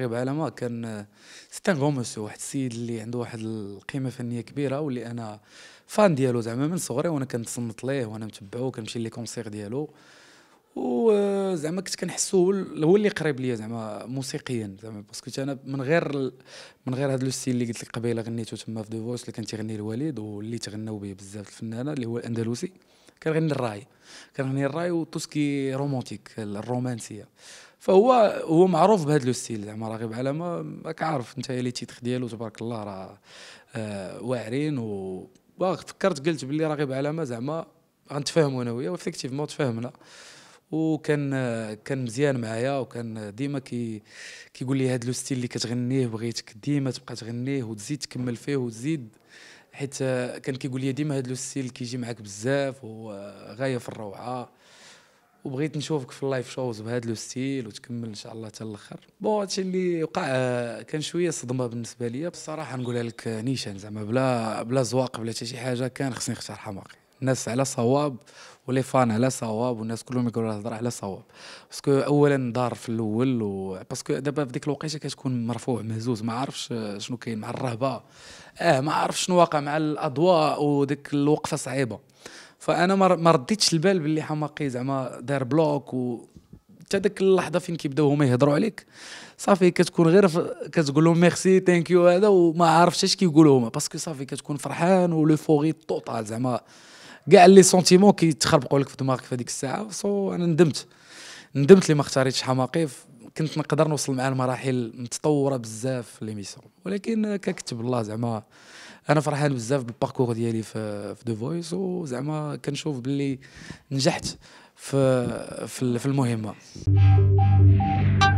على ما كان آه، ستان غوموس واحد السيد اللي عنده واحد القيمه فنيه كبيره واللي انا فان ديالو زعما من صغري وانا كنتصنت ليه وانا متبعو كنمشي لي كونسير ديالو وزعما آه، كنت كنحسو هو اللي قريب ليا زعما موسيقيا زعما باسكو انا من غير من غير هذا لو ستيل اللي قلت لك قبيله غنيتو تما في دو اللي كان تيغني الوالد واللي تغناو به بزاف الفنانه اللي هو الاندلسي كنغني الراي كنغني الراي وتوسكي رومونتيك الرومانسيه فهو هو معروف بهذا لو ستيل زعما راغب على ما راك عارف انت لي تيتخ ديالو تبارك الله راه آه، واعرين و فكرت قلت بلي راغب على ما زعما غنتفاهموا انا وياه وفيكتيفمون تفاهمنا وكان كان مزيان معايا وكان ديما كي كيقول لي هذا لو ستيل اللي كتغنيه بغيتك ديما تبقى تغنيه وتزيد تكمل فيه وتزيد حيت كان كيقول لي ديما هذا لو ستيل كيجي معاك بزاف وغايه في الروعه وبغيت نشوفك في اللايف شوز بهذا لو ستيل وتكمل ان شاء الله حتى الاخر بون هادشي اللي وقع كان شويه صدمه بالنسبه ليا بصراحه نقولها لك نيشان زعما بلا بلا زواق بلا حتى شي حاجه كان خصني نختار حماقي الناس على صواب ولي فان على صواب والناس كلهم يقولوا الهضره على صواب باسكو اولا دار في الاول و... باسكو دابا في ديك الوقيته كتكون مرفوع مهزوز ما عارفش شنو كاين مع الرهبه اه ما عارفش شنو واقع مع الاضواء وديك الوقفه صعيبه فانا ما رديتش البال باللي حماقي زعما دار بلوك و حتى ديك اللحظه فين كيبداو هما يهضروا عليك صافي كتكون غير ف... كتقول لهم ميرسي ثانك يو هذا وما عرفتش اش كيقولوا هما باسكو صافي كتكون فرحان ولوفوري طوطال زعما كاع لي سونتيمون كيتخربقوا لك في دماغك في هذيك الساعه سو انا ندمت ندمت اللي ما اختاريتش حماقي كنت نقدر نوصل مع المراحل متطوره بزاف في ليميسيون ولكن ككتب الله زعما انا فرحان بزاف بالباركور ديالي في في دو فويس وزعما كنشوف باللي نجحت في, في المهمه